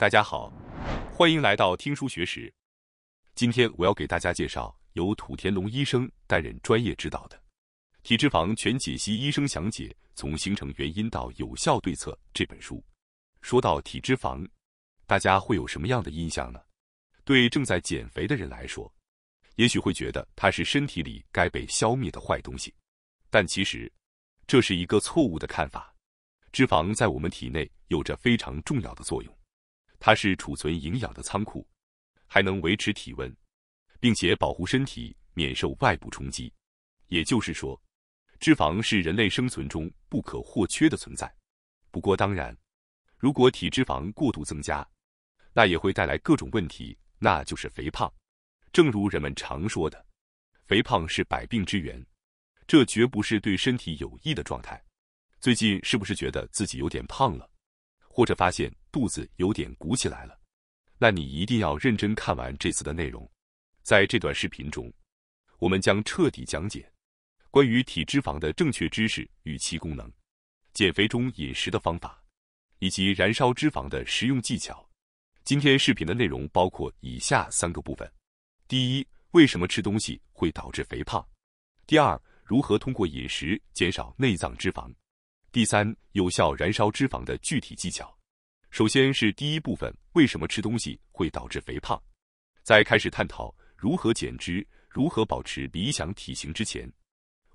大家好，欢迎来到听书学识。今天我要给大家介绍由土田龙医生担任专业指导的《体脂肪全解析》医生详解，从形成原因到有效对策这本书。说到体脂肪，大家会有什么样的印象呢？对正在减肥的人来说，也许会觉得它是身体里该被消灭的坏东西，但其实这是一个错误的看法。脂肪在我们体内有着非常重要的作用。它是储存营养的仓库，还能维持体温，并且保护身体免受外部冲击。也就是说，脂肪是人类生存中不可或缺的存在。不过，当然，如果体脂肪过度增加，那也会带来各种问题，那就是肥胖。正如人们常说的，“肥胖是百病之源”，这绝不是对身体有益的状态。最近是不是觉得自己有点胖了，或者发现？肚子有点鼓起来了，那你一定要认真看完这次的内容。在这段视频中，我们将彻底讲解关于体脂肪的正确知识与其功能、减肥中饮食的方法以及燃烧脂肪的实用技巧。今天视频的内容包括以下三个部分：第一，为什么吃东西会导致肥胖；第二，如何通过饮食减少内脏脂肪；第三，有效燃烧脂肪的具体技巧。首先是第一部分，为什么吃东西会导致肥胖？在开始探讨如何减脂、如何保持理想体型之前，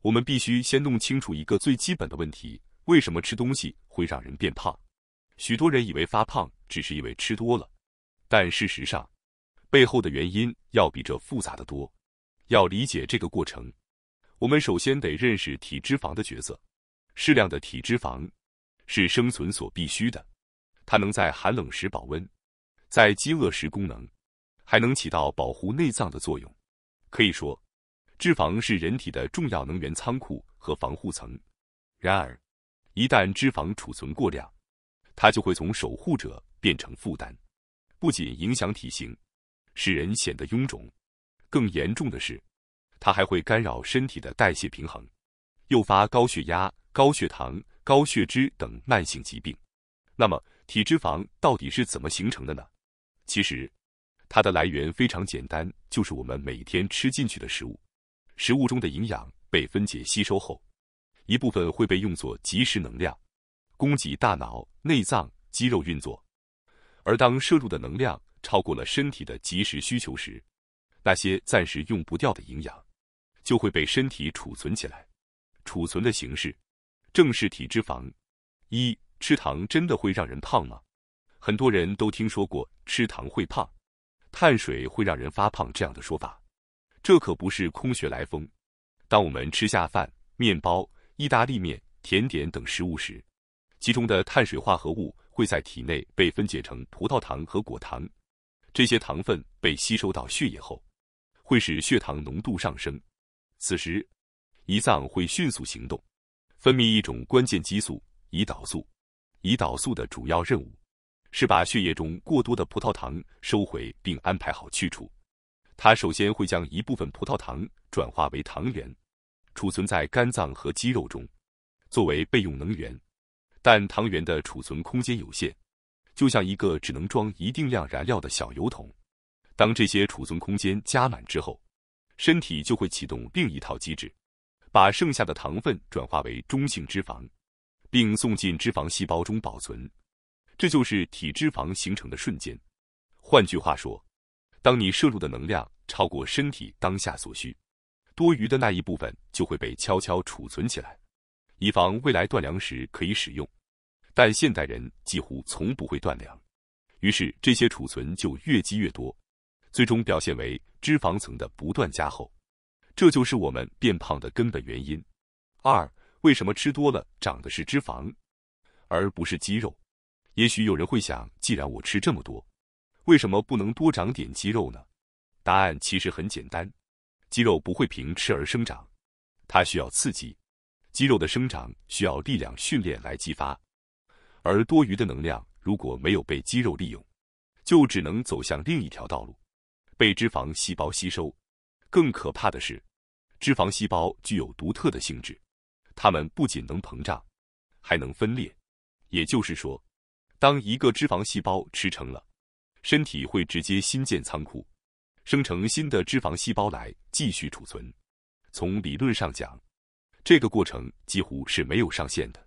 我们必须先弄清楚一个最基本的问题：为什么吃东西会让人变胖？许多人以为发胖只是因为吃多了，但事实上，背后的原因要比这复杂的多。要理解这个过程，我们首先得认识体脂肪的角色。适量的体脂肪是生存所必须的。它能在寒冷时保温，在饥饿时供能，还能起到保护内脏的作用。可以说，脂肪是人体的重要能源仓库和防护层。然而，一旦脂肪储存过量，它就会从守护者变成负担，不仅影响体型，使人显得臃肿，更严重的是，它还会干扰身体的代谢平衡，诱发高血压、高血糖、高血脂等慢性疾病。那么，体脂肪到底是怎么形成的呢？其实，它的来源非常简单，就是我们每天吃进去的食物。食物中的营养被分解吸收后，一部分会被用作即时能量，供给大脑、内脏、肌肉运作；而当摄入的能量超过了身体的即时需求时，那些暂时用不掉的营养就会被身体储存起来。储存的形式正是体脂肪。一吃糖真的会让人胖吗？很多人都听说过吃糖会胖、碳水会让人发胖这样的说法，这可不是空穴来风。当我们吃下饭、面包、意大利面、甜点等食物时，其中的碳水化合物会在体内被分解成葡萄糖和果糖，这些糖分被吸收到血液后，会使血糖浓度上升。此时，胰脏会迅速行动，分泌一种关键激素——胰岛素。胰岛素的主要任务是把血液中过多的葡萄糖收回并安排好去处。它首先会将一部分葡萄糖转化为糖原，储存在肝脏和肌肉中，作为备用能源。但糖原的储存空间有限，就像一个只能装一定量燃料的小油桶。当这些储存空间加满之后，身体就会启动另一套机制，把剩下的糖分转化为中性脂肪。并送进脂肪细胞中保存，这就是体脂肪形成的瞬间。换句话说，当你摄入的能量超过身体当下所需，多余的那一部分就会被悄悄储存起来，以防未来断粮时可以使用。但现代人几乎从不会断粮，于是这些储存就越积越多，最终表现为脂肪层的不断加厚。这就是我们变胖的根本原因。二。为什么吃多了长的是脂肪，而不是肌肉？也许有人会想，既然我吃这么多，为什么不能多长点肌肉呢？答案其实很简单，肌肉不会凭吃而生长，它需要刺激。肌肉的生长需要力量训练来激发，而多余的能量如果没有被肌肉利用，就只能走向另一条道路，被脂肪细胞吸收。更可怕的是，脂肪细胞具有独特的性质。它们不仅能膨胀，还能分裂。也就是说，当一个脂肪细胞吃撑了，身体会直接新建仓库，生成新的脂肪细胞来继续储存。从理论上讲，这个过程几乎是没有上限的。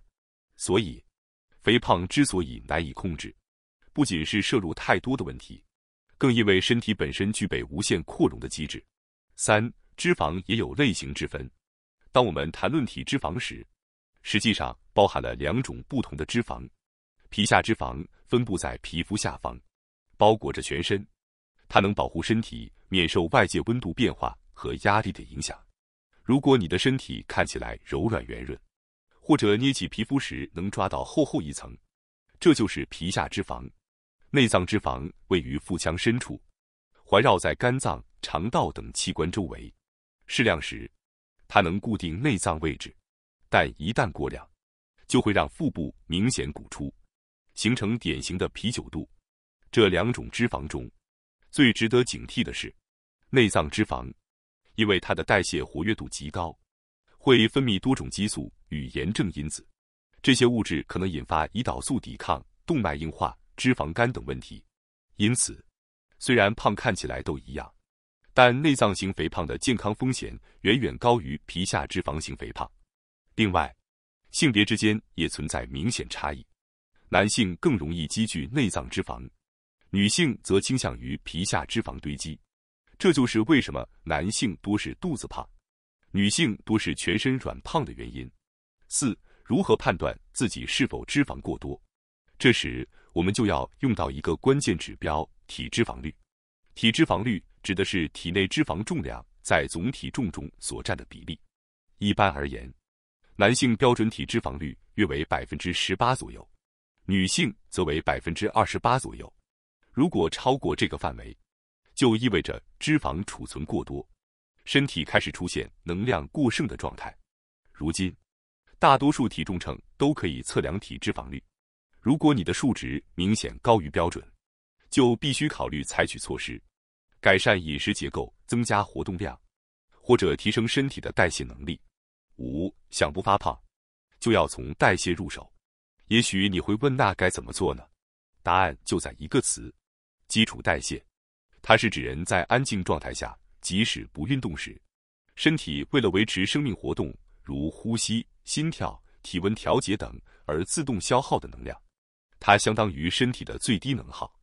所以，肥胖之所以难以控制，不仅是摄入太多的问题，更因为身体本身具备无限扩容的机制。三、脂肪也有类型之分。当我们谈论体脂肪时，实际上包含了两种不同的脂肪。皮下脂肪分布在皮肤下方，包裹着全身，它能保护身体免受外界温度变化和压力的影响。如果你的身体看起来柔软圆润，或者捏起皮肤时能抓到厚厚一层，这就是皮下脂肪。内脏脂肪位于腹腔深处，环绕在肝脏、肠道等器官周围，适量时。它能固定内脏位置，但一旦过量，就会让腹部明显鼓出，形成典型的啤酒肚。这两种脂肪中，最值得警惕的是内脏脂肪，因为它的代谢活跃度极高，会分泌多种激素与炎症因子，这些物质可能引发胰岛素抵抗、动脉硬化、脂肪肝等问题。因此，虽然胖看起来都一样。但内脏型肥胖的健康风险远远高于皮下脂肪型肥胖。另外，性别之间也存在明显差异，男性更容易积聚内脏脂肪，女性则倾向于皮下脂肪堆积。这就是为什么男性多是肚子胖，女性多是全身软胖的原因。四、如何判断自己是否脂肪过多？这时我们就要用到一个关键指标——体脂肪率。体脂肪率。指的是体内脂肪重量在总体重中所占的比例。一般而言，男性标准体脂肪率约为百分之十八左右，女性则为百分之二十八左右。如果超过这个范围，就意味着脂肪储存过多，身体开始出现能量过剩的状态。如今，大多数体重秤都可以测量体脂肪率。如果你的数值明显高于标准，就必须考虑采取措施。改善饮食结构，增加活动量，或者提升身体的代谢能力。五想不发胖，就要从代谢入手。也许你会问，那该怎么做呢？答案就在一个词：基础代谢。它是指人在安静状态下，即使不运动时，身体为了维持生命活动，如呼吸、心跳、体温调节等而自动消耗的能量。它相当于身体的最低能耗。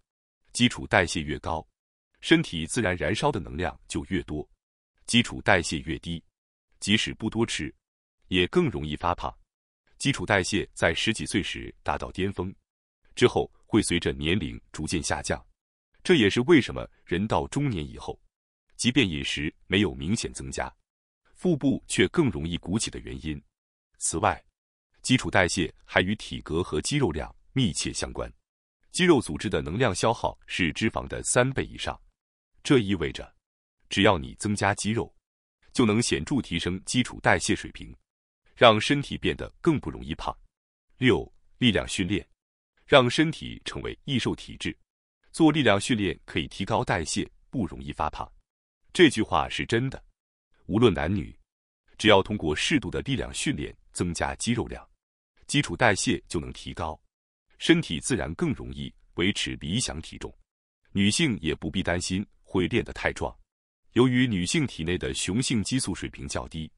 基础代谢越高。身体自然燃烧的能量就越多，基础代谢越低，即使不多吃，也更容易发胖。基础代谢在十几岁时达到巅峰，之后会随着年龄逐渐下降，这也是为什么人到中年以后，即便饮食没有明显增加，腹部却更容易鼓起的原因。此外，基础代谢还与体格和肌肉量密切相关，肌肉组织的能量消耗是脂肪的三倍以上。这意味着，只要你增加肌肉，就能显著提升基础代谢水平，让身体变得更不容易胖。六，力量训练让身体成为易瘦体质。做力量训练可以提高代谢，不容易发胖。这句话是真的。无论男女，只要通过适度的力量训练增加肌肉量，基础代谢就能提高，身体自然更容易维持理想体重。女性也不必担心。会练得太壮。由于女性体内的雄性激素水平较低，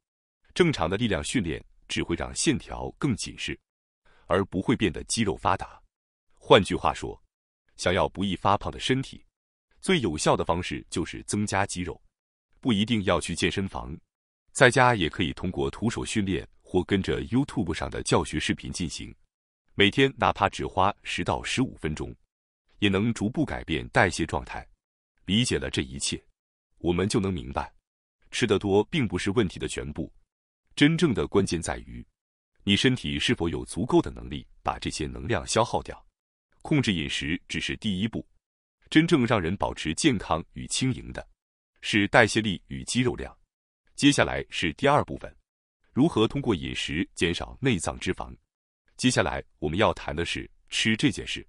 正常的力量训练只会让线条更紧实，而不会变得肌肉发达。换句话说，想要不易发胖的身体，最有效的方式就是增加肌肉。不一定要去健身房，在家也可以通过徒手训练或跟着 YouTube 上的教学视频进行。每天哪怕只花十到十五分钟，也能逐步改变代谢状态。理解了这一切，我们就能明白，吃得多并不是问题的全部。真正的关键在于，你身体是否有足够的能力把这些能量消耗掉。控制饮食只是第一步，真正让人保持健康与轻盈的是代谢力与肌肉量。接下来是第二部分，如何通过饮食减少内脏脂肪。接下来我们要谈的是吃这件事。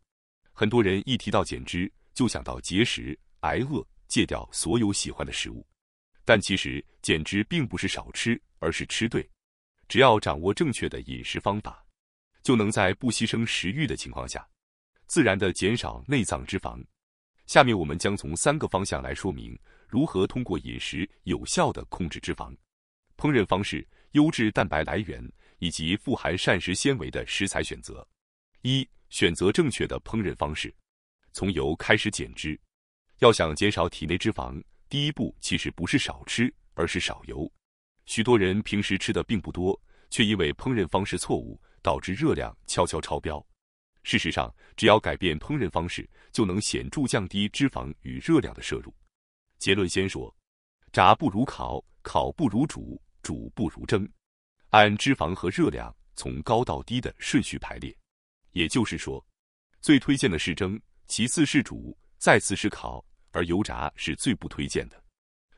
很多人一提到减脂，就想到节食。挨饿，戒掉所有喜欢的食物，但其实减脂并不是少吃，而是吃对。只要掌握正确的饮食方法，就能在不牺牲食欲的情况下，自然的减少内脏脂肪。下面我们将从三个方向来说明如何通过饮食有效的控制脂肪：烹饪方式、优质蛋白来源以及富含膳食纤维的食材选择。一、选择正确的烹饪方式，从油开始减脂。要想减少体内脂肪，第一步其实不是少吃，而是少油。许多人平时吃的并不多，却因为烹饪方式错误，导致热量悄悄超标。事实上，只要改变烹饪方式，就能显著降低脂肪与热量的摄入。结论先说：炸不如烤，烤不如煮，煮不如蒸。按脂肪和热量从高到低的顺序排列，也就是说，最推荐的是蒸，其次是煮，再次是烤。而油炸是最不推荐的。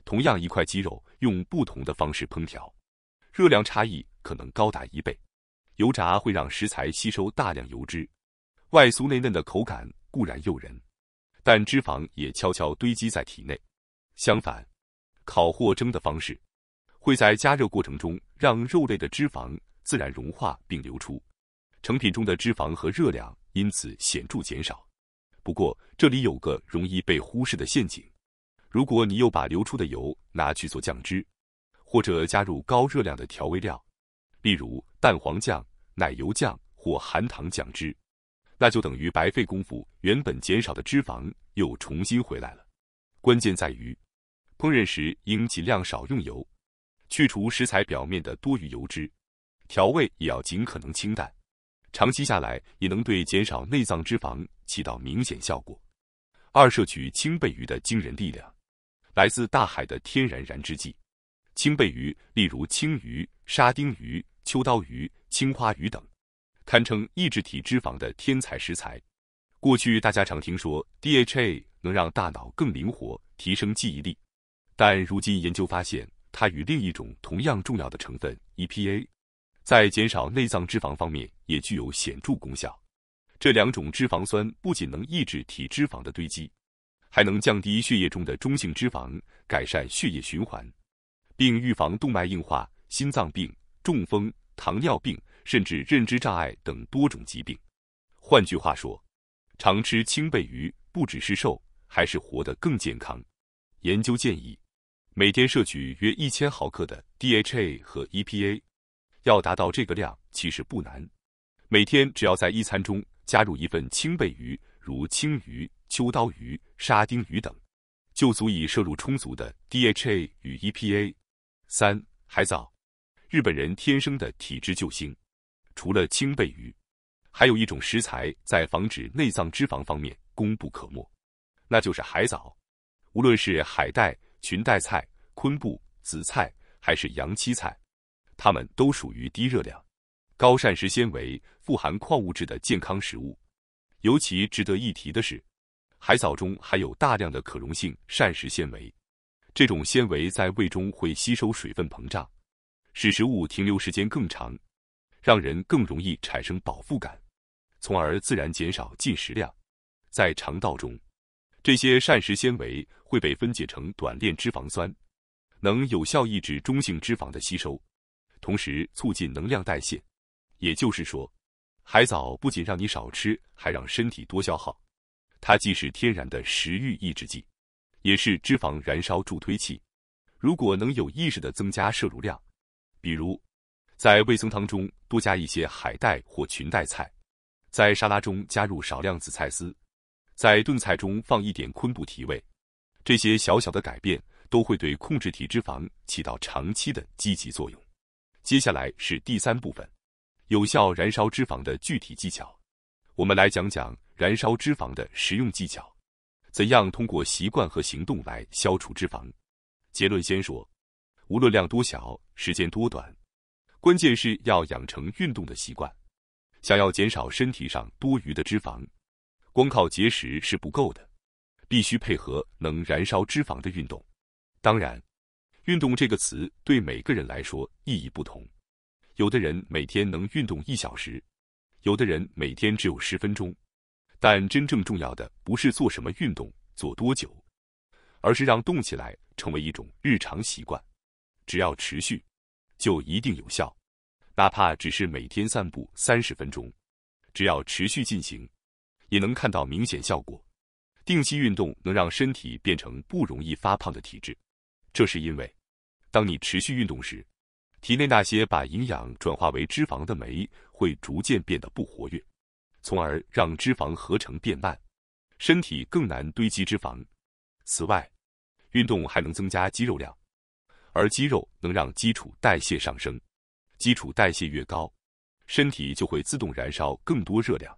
同样一块鸡肉，用不同的方式烹调，热量差异可能高达一倍。油炸会让食材吸收大量油脂，外酥内嫩的口感固然诱人，但脂肪也悄悄堆积在体内。相反，烤或蒸的方式，会在加热过程中让肉类的脂肪自然融化并流出，成品中的脂肪和热量因此显著减少。不过，这里有个容易被忽视的陷阱：如果你又把流出的油拿去做酱汁，或者加入高热量的调味料，例如蛋黄酱、奶油酱或含糖酱汁，那就等于白费功夫，原本减少的脂肪又重新回来了。关键在于，烹饪时应尽量少用油，去除食材表面的多余油脂，调味也要尽可能清淡。长期下来，也能对减少内脏脂肪起到明显效果。二摄取青背鱼的惊人力量，来自大海的天然燃脂剂。青背鱼，例如青鱼、沙丁鱼、秋刀鱼、青花鱼等，堪称抑制体脂肪的天才食材。过去大家常听说 DHA 能让大脑更灵活，提升记忆力，但如今研究发现，它与另一种同样重要的成分 EPA。在减少内脏脂肪方面也具有显著功效。这两种脂肪酸不仅能抑制体脂肪的堆积，还能降低血液中的中性脂肪，改善血液循环，并预防动脉硬化、心脏病、中风、糖尿病，甚至认知障碍等多种疾病。换句话说，常吃青背鱼不只是瘦，还是活得更健康。研究建议，每天摄取约一千毫克的 DHA 和 EPA。要达到这个量其实不难，每天只要在一餐中加入一份青贝鱼，如青鱼、秋刀鱼、沙丁鱼等，就足以摄入充足的 DHA 与 EPA。三海藻，日本人天生的体质救星。除了青贝鱼，还有一种食材在防止内脏脂肪方面功不可没，那就是海藻。无论是海带、裙带菜、昆布、紫菜还是洋七菜。它们都属于低热量、高膳食纤维、富含矿物质的健康食物。尤其值得一提的是，海藻中含有大量的可溶性膳食纤维。这种纤维在胃中会吸收水分膨胀，使食物停留时间更长，让人更容易产生饱腹感，从而自然减少进食量。在肠道中，这些膳食纤维会被分解成短链脂肪酸，能有效抑制中性脂肪的吸收。同时促进能量代谢，也就是说，海藻不仅让你少吃，还让身体多消耗。它既是天然的食欲抑制剂，也是脂肪燃烧助推器。如果能有意识的增加摄入量，比如在味噌汤中多加一些海带或裙带菜，在沙拉中加入少量紫菜丝，在炖菜中放一点昆布提味，这些小小的改变都会对控制体脂肪起到长期的积极作用。接下来是第三部分，有效燃烧脂肪的具体技巧。我们来讲讲燃烧脂肪的实用技巧，怎样通过习惯和行动来消除脂肪。结论先说，无论量多小，时间多短，关键是要养成运动的习惯。想要减少身体上多余的脂肪，光靠节食是不够的，必须配合能燃烧脂肪的运动。当然。运动这个词对每个人来说意义不同，有的人每天能运动一小时，有的人每天只有十分钟。但真正重要的不是做什么运动、做多久，而是让动起来成为一种日常习惯。只要持续，就一定有效。哪怕只是每天散步三十分钟，只要持续进行，也能看到明显效果。定期运动能让身体变成不容易发胖的体质。这是因为，当你持续运动时，体内那些把营养转化为脂肪的酶会逐渐变得不活跃，从而让脂肪合成变慢，身体更难堆积脂肪。此外，运动还能增加肌肉量，而肌肉能让基础代谢上升，基础代谢越高，身体就会自动燃烧更多热量，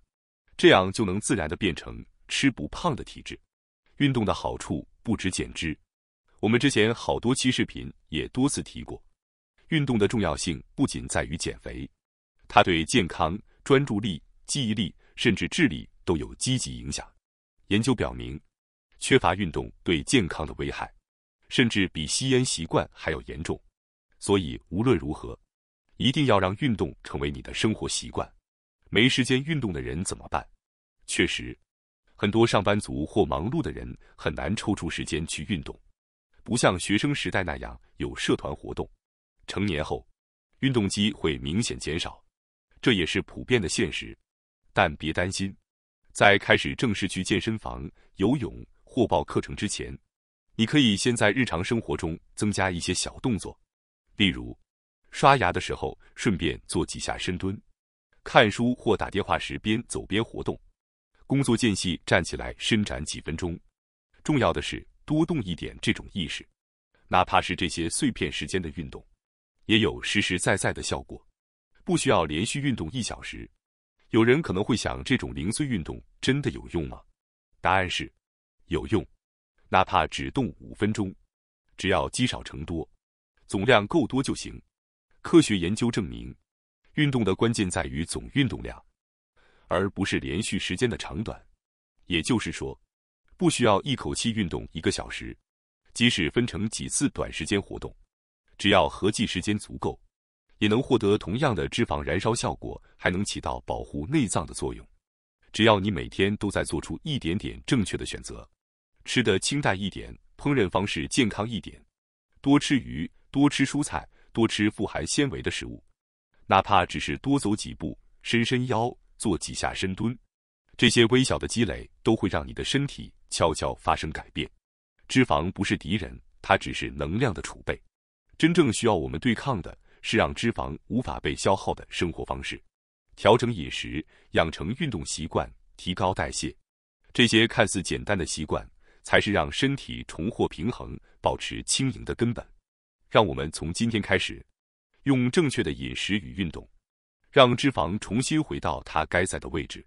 这样就能自然的变成吃不胖的体质。运动的好处不止减脂。我们之前好多期视频也多次提过，运动的重要性不仅在于减肥，它对健康、专注力、记忆力，甚至智力都有积极影响。研究表明，缺乏运动对健康的危害，甚至比吸烟习惯还要严重。所以无论如何，一定要让运动成为你的生活习惯。没时间运动的人怎么办？确实，很多上班族或忙碌的人很难抽出时间去运动。不像学生时代那样有社团活动，成年后，运动机会明显减少，这也是普遍的现实。但别担心，在开始正式去健身房、游泳或报课程之前，你可以先在日常生活中增加一些小动作，例如刷牙的时候顺便做几下深蹲，看书或打电话时边走边活动，工作间隙站起来伸展几分钟。重要的是。多动一点这种意识，哪怕是这些碎片时间的运动，也有实实在在的效果。不需要连续运动一小时。有人可能会想，这种零碎运动真的有用吗？答案是，有用。哪怕只动五分钟，只要积少成多，总量够多就行。科学研究证明，运动的关键在于总运动量，而不是连续时间的长短。也就是说。不需要一口气运动一个小时，即使分成几次短时间活动，只要合计时间足够，也能获得同样的脂肪燃烧效果，还能起到保护内脏的作用。只要你每天都在做出一点点正确的选择，吃的清淡一点，烹饪方式健康一点，多吃鱼，多吃蔬菜，多吃富含纤维的食物，哪怕只是多走几步，伸伸腰，做几下深蹲，这些微小的积累都会让你的身体。悄悄发生改变，脂肪不是敌人，它只是能量的储备。真正需要我们对抗的是让脂肪无法被消耗的生活方式。调整饮食，养成运动习惯，提高代谢，这些看似简单的习惯，才是让身体重获平衡、保持轻盈的根本。让我们从今天开始，用正确的饮食与运动，让脂肪重新回到它该在的位置，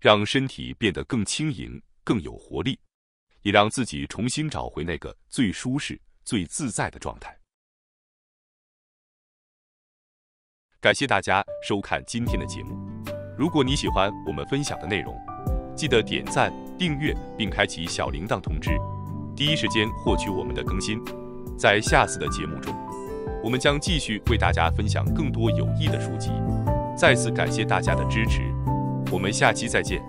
让身体变得更轻盈。更有活力，也让自己重新找回那个最舒适、最自在的状态。感谢大家收看今天的节目。如果你喜欢我们分享的内容，记得点赞、订阅并开启小铃铛通知，第一时间获取我们的更新。在下次的节目中，我们将继续为大家分享更多有益的书籍。再次感谢大家的支持，我们下期再见。